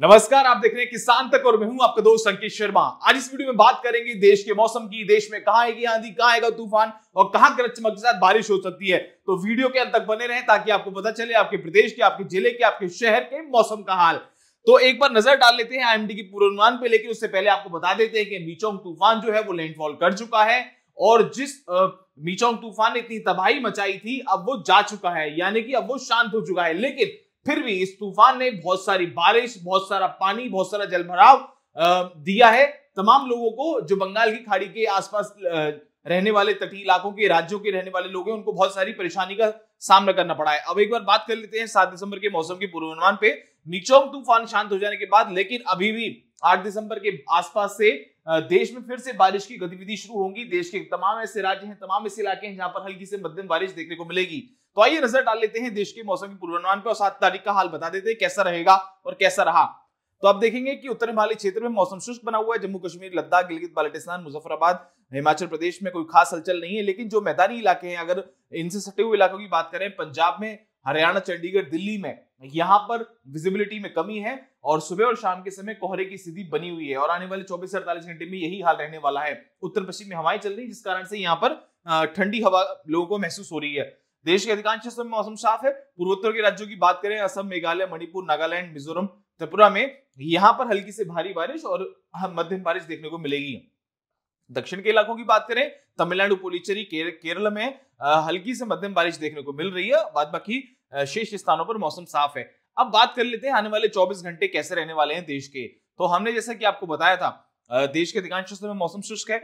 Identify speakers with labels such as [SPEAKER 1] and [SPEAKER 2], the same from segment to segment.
[SPEAKER 1] नमस्कार आप देख रहे हैं किसान तक और मैं हूं आपका दोस्त संकेत शर्मा आज इस वीडियो में बात करेंगे देश के मौसम की देश में कहां आएगी आंधी कहां आएगा तूफान और कहां गरज चमक के साथ बारिश हो सकती है तो वीडियो के अंत तक बने रहें ताकि आपको पता चले आपके प्रदेश के आपके जिले के आपके शहर के मौसम का हाल तो एक बार नजर डाल लेते हैं आईएमडी के पूर्वानुमान पे लेकिन उससे पहले आपको बता देते हैं कि मीचोंग तूफान जो है वो लैंडफॉल कर चुका है और जिस मीचोंग तूफान ने इतनी तबाही मचाई थी अब वो जा चुका है यानी कि अब वो शांत हो चुका है लेकिन फिर भी इस तूफान ने बहुत सारी बारिश बहुत सारा पानी बहुत सारा जलभराव दिया है तमाम लोगों को जो बंगाल की खाड़ी के आसपास रहने वाले तटीय इलाकों के राज्यों के रहने वाले लोग हैं उनको बहुत सारी परेशानी का सामना करना पड़ा है अब एक बार बात कर लेते हैं सात दिसंबर के मौसम के पूर्वानुमान पे मिचोम तूफान शांत हो जाने के बाद लेकिन अभी भी आठ दिसंबर के आसपास से देश में फिर से बारिश की गतिविधि शुरू होगी देश के तमाम ऐसे राज्य हैं तमाम ऐसे इलाके हैं जहां पर हल्की से मध्यम बारिश देखने को मिलेगी तो आइए नजर डाल लेते हैं देश के मौसम के पूर्वानुमान पर और सात तारीख का हाल बता देते हैं कैसा रहेगा और कैसा रहा तो आप देखेंगे कि उत्तर हिमालय क्षेत्र में मौसम शुष्क बना हुआ है जम्मू कश्मीर लद्दाख गिलगित बाल्टिस्तान मुजफ्फराबाद हिमाचल प्रदेश में कोई खास हलचल नहीं है लेकिन जो मैदानी इलाके हैं अगर इनसे सटे हुए इलाकों की बात करें पंजाब में हरियाणा चंडीगढ़ दिल्ली में यहाँ पर विजिबिलिटी में कमी है और सुबह और शाम के समय कोहरे की स्थिति बनी हुई है और आने वाले चौबीस से अड़तालीस घंटे में यही हाल रहने वाला है उत्तर पश्चिम में हवाएं चल रही जिस कारण से यहाँ पर ठंडी हवा लोगों को महसूस हो रही है देश के अधिकांश हिस्सों में मौसम साफ है पूर्वोत्तर के राज्यों की बात करें असम मेघालय मणिपुर नागालैंड मिजोरम त्रिपुरा में यहाँ पर हल्की से भारी बारिश और मध्यम बारिश देखने को मिलेगी दक्षिण के इलाकों की बात करें तमिलनाडु पुलिचेरी केरल में हल्की से मध्यम बारिश देखने को मिल रही है बाद बाकी शेष स्थानों पर मौसम साफ है अब बात कर लेते हैं आने वाले 24 घंटे कैसे रहने वाले हैं देश के तो हमने जैसा कि आपको बताया था देश के अधिकांश हिस्सों में मौसम शुष्क है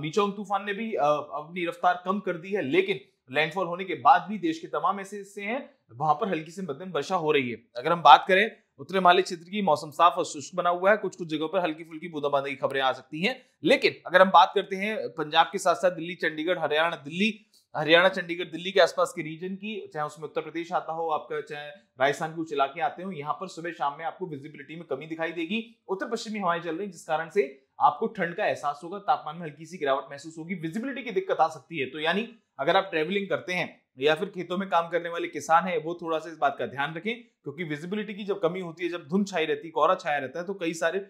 [SPEAKER 1] मीचोंग तूफान ने भी अपनी रफ्तार कम कर दी है लेकिन लैंडफॉल होने के बाद भी देश के तमाम ऐसे हिस्से हैं वहां पर हल्की से मध्यम वर्षा हो रही है अगर हम बात करें उत्तर हिमालय क्षेत्र की मौसम साफ और शुष्क बना हुआ है कुछ कुछ जगहों पर हल्की फुल्की बूंदाबांदी की खबरें आ सकती हैं लेकिन अगर हम बात करते हैं पंजाब के साथ साथ दिल्ली चंडीगढ़ हरियाणा दिल्ली हरियाणा चंडीगढ़ दिल्ली के आसपास के रीजन की चाहे उसमें उत्तर प्रदेश आता हो आपका चाहे राजस्थान के कुछ इलाके आते हो यहाँ पर सुबह शाम में आपको विजिबिलिटी में कमी दिखाई देगी उत्तर पश्चिमी हवाएं चल रही जिस कारण से आपको ठंड का एहसास होगा तापमान में हल्की सी गिरावट महसूस होगी विजिबिलिटी की दिक्कत आ सकती है तो यानी अगर आप ट्रेवलिंग करते हैं या फिर खेतों में काम करने वाले किसान है वो थोड़ा सा इस बात का ध्यान रखें क्योंकि विजिबिलिटी की जब कमी होती है जब धुंध छाई रहती है कोहरा छाया रहता है तो कई सारे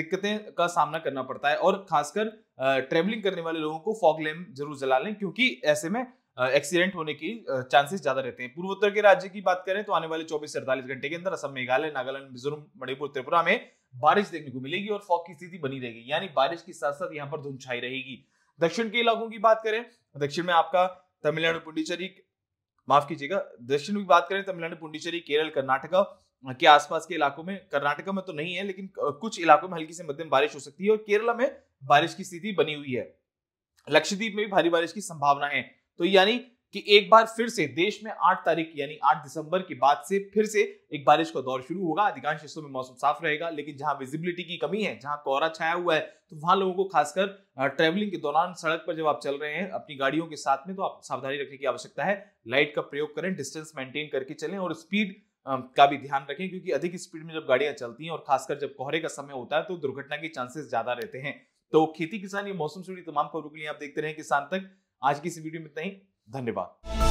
[SPEAKER 1] दिक्कतें का सामना करना पड़ता है और खासकर ट्रेवलिंग करने वाले लोगों को फॉग लैम्प जरूर जला लें क्योंकि ऐसे में एक्सीडेंट होने की चांसेस ज्यादा रहते हैं पूर्वोत्तर के राज्य की बात करें तो आने वाले 24 से अड़तालीस घंटे के अंदर असम मेघालय नागालैंड मिजोरम मणिपुर त्रिपुरा में बारिश देखने को मिलेगी और फॉक की स्थिति बनी रहेगी यानी बारिश के साथ साथ यहाँ पर धुंध छाई रहेगी दक्षिण के इलाकों की बात करें दक्षिण में आपका तमिलनाडु पुडुचेरी माफ कीजिएगा दक्षिण की बात करें तमिलनाडु पुंडिचेरी केरल कर्नाटका के आसपास के इलाकों में कर्नाटका में तो नहीं है लेकिन कुछ इलाकों में हल्की से मध्यम बारिश हो सकती है और केरला में बारिश की स्थिति बनी हुई है लक्षद्वीप में भी भारी बारिश की संभावना है तो यानी कि एक बार फिर से देश में 8 तारीख यानी 8 दिसंबर के बाद से फिर से एक बारिश का दौर शुरू होगा अधिकांश हिस्सों में मौसम साफ रहेगा लेकिन जहां विजिबिलिटी की कमी है जहां कोहरा छाया हुआ है तो वहां लोगों को खासकर ट्रेवलिंग के दौरान सड़क पर जब आप चल रहे हैं अपनी गाड़ियों के साथ में तो आप सावधानी रखने की आवश्यकता है लाइट का प्रयोग करें डिस्टेंस मेंटेन करके चलें और स्पीड का भी ध्यान रखें क्योंकि अधिक स्पीड में जब गाड़ियां चलती हैं और खासकर जब कोहरे का समय होता है तो दुर्घटना के चांसेस ज्यादा रहते हैं तो खेती किसान ये मौसम से जुड़ी तमाम खबरों के लिए आप देखते रहे किसान तक आज की इस वीडियो में इतना ही धन्यवाद